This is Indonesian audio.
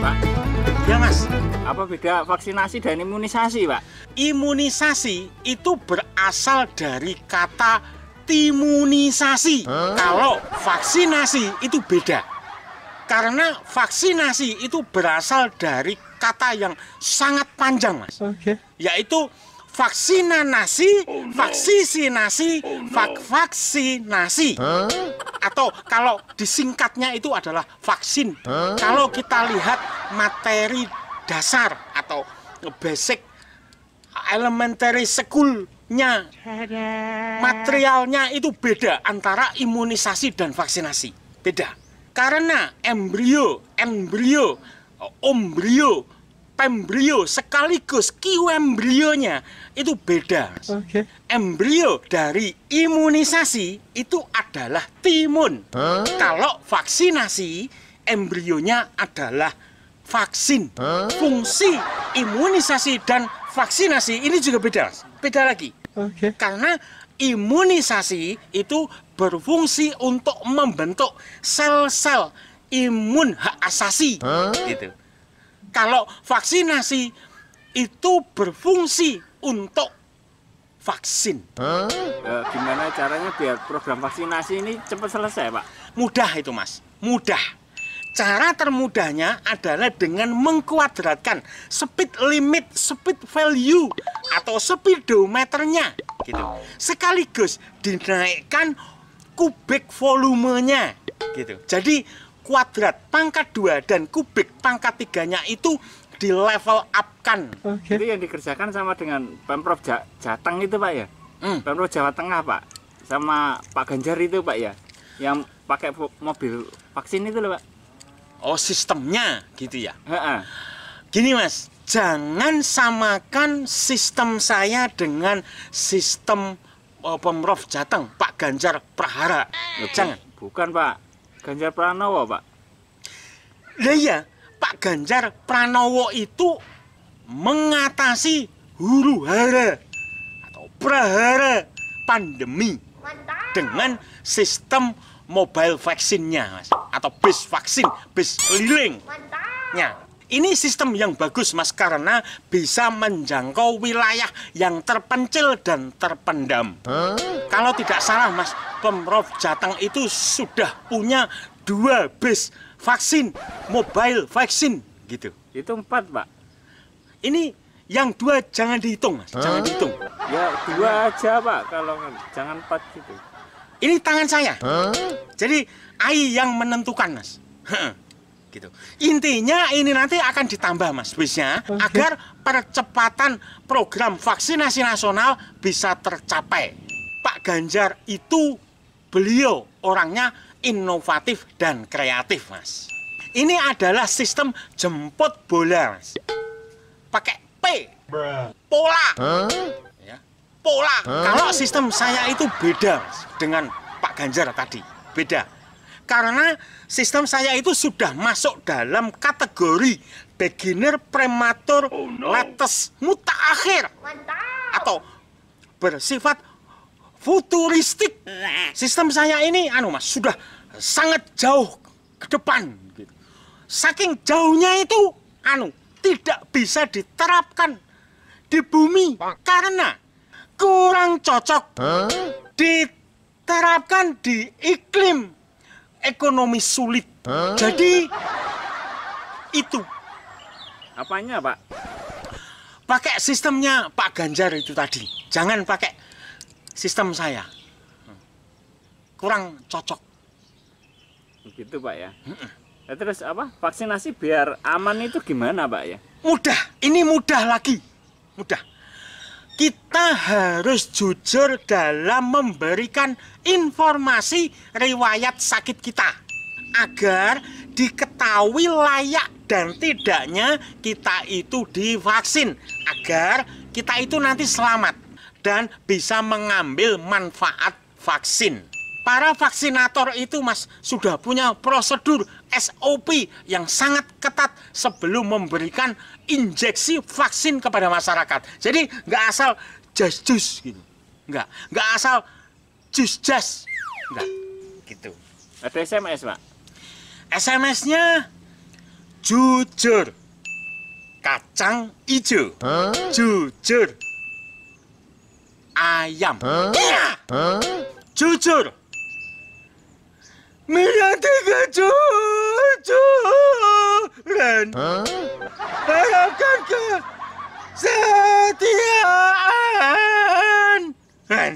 Pak. Ya, Mas. Apa beda vaksinasi dan imunisasi, Pak? Imunisasi itu berasal dari kata timunisasi. Huh? Kalau vaksinasi itu beda. Karena vaksinasi itu berasal dari kata yang sangat panjang, Mas. Oke. Okay. Yaitu Oh, vaksinasi, vaksinasi, oh, vak vaksinasi. Huh? Atau kalau disingkatnya itu adalah vaksin. Huh? Kalau kita lihat materi dasar atau basic elementary schoolnya materialnya itu beda antara imunisasi dan vaksinasi beda karena embrio embrio ombrio pembrio sekaligus kiwembrionya itu beda. Okay. Embrio dari imunisasi itu adalah timun. Huh? Kalau vaksinasi embrionya adalah vaksin. Huh? Fungsi imunisasi dan vaksinasi ini juga beda. Beda lagi. Okay. Karena imunisasi itu berfungsi untuk membentuk sel-sel imun hak asasi huh? gitu kalau vaksinasi itu berfungsi untuk vaksin. Huh? E, eh, gimana caranya biar program vaksinasi ini cepat selesai, Pak? Mudah itu, Mas. Mudah. Cara termudahnya adalah dengan mengkuadratkan speed limit, speed value atau speedometernya gitu. Sekaligus dinaikkan kubik volumenya gitu. Jadi kuadrat pangkat 2 dan kubik pangkat tiganya itu di level kan Okay. Itu yang dikerjakan sama dengan Pemprov ja Jateng itu Pak ya? Hmm. Pemprov Jawa Tengah Pak. Sama Pak Ganjar itu Pak ya? Yang pakai mobil vaksin itu loh Pak. Oh sistemnya gitu ya? ha -ha. Gini Mas, jangan samakan sistem saya dengan sistem eh, Pemprov Jateng Pak Ganjar Prahara. jangan. Bukan Pak Ganjar Pranowo, Pak. Ya iya, Pak Ganjar Pranowo itu mengatasi huru hara atau prahara pandemi dengan sistem mobile vaksinnya, Mas, atau bis vaksin, bis lilingnya. Ini sistem yang bagus Mas karena bisa menjangkau wilayah yang terpencil dan terpendam. Huh? Kalau tidak salah Mas, Pemprov Jateng itu sudah punya dua base vaksin, mobile vaksin gitu. Itu empat Pak. Ini yang dua jangan dihitung mas, huh? jangan dihitung. Ya dua aja pak, kalau jangan empat gitu. Ini tangan saya. Huh? Jadi AI yang menentukan mas. gitu. Intinya ini nanti akan ditambah Mas bisnya okay. agar percepatan program vaksinasi nasional bisa tercapai. Pak Ganjar itu beliau orangnya inovatif dan kreatif Mas. Ini adalah sistem jemput bola Mas. Pakai P. Pola. Huh? Ya. Pola. Huh? Kalau sistem saya itu beda Mas, dengan Pak Ganjar tadi. Beda karena sistem saya itu sudah masuk dalam kategori beginner prematur oh, no. latest akhir atau bersifat futuristik nah. sistem saya ini anu mas sudah sangat jauh ke depan gitu. saking jauhnya itu anu tidak bisa diterapkan di bumi karena kurang cocok huh? diterapkan di iklim ekonomi sulit. Huh? Jadi itu apanya, Pak? Pakai sistemnya Pak Ganjar itu tadi. Jangan pakai sistem saya. Kurang cocok. Begitu, Pak ya. Ya, terus apa? Vaksinasi biar aman itu gimana, Pak ya? Mudah. Ini mudah lagi. Mudah kita harus jujur dalam memberikan informasi riwayat sakit kita agar diketahui layak dan tidaknya kita itu divaksin agar kita itu nanti selamat dan bisa mengambil manfaat vaksin. Para vaksinator itu mas sudah punya prosedur SOP yang sangat ketat sebelum memberikan injeksi vaksin kepada masyarakat. Jadi nggak asal jus jus gitu, nggak, nggak asal jus jus, nggak, gitu. Ada SMS pak? SMS-nya jujur kacang hijau, huh? jujur ayam, huh? jujur Mira te cacho, cacho, Ren. ¿Ah? Pero canca, se tía, Ren.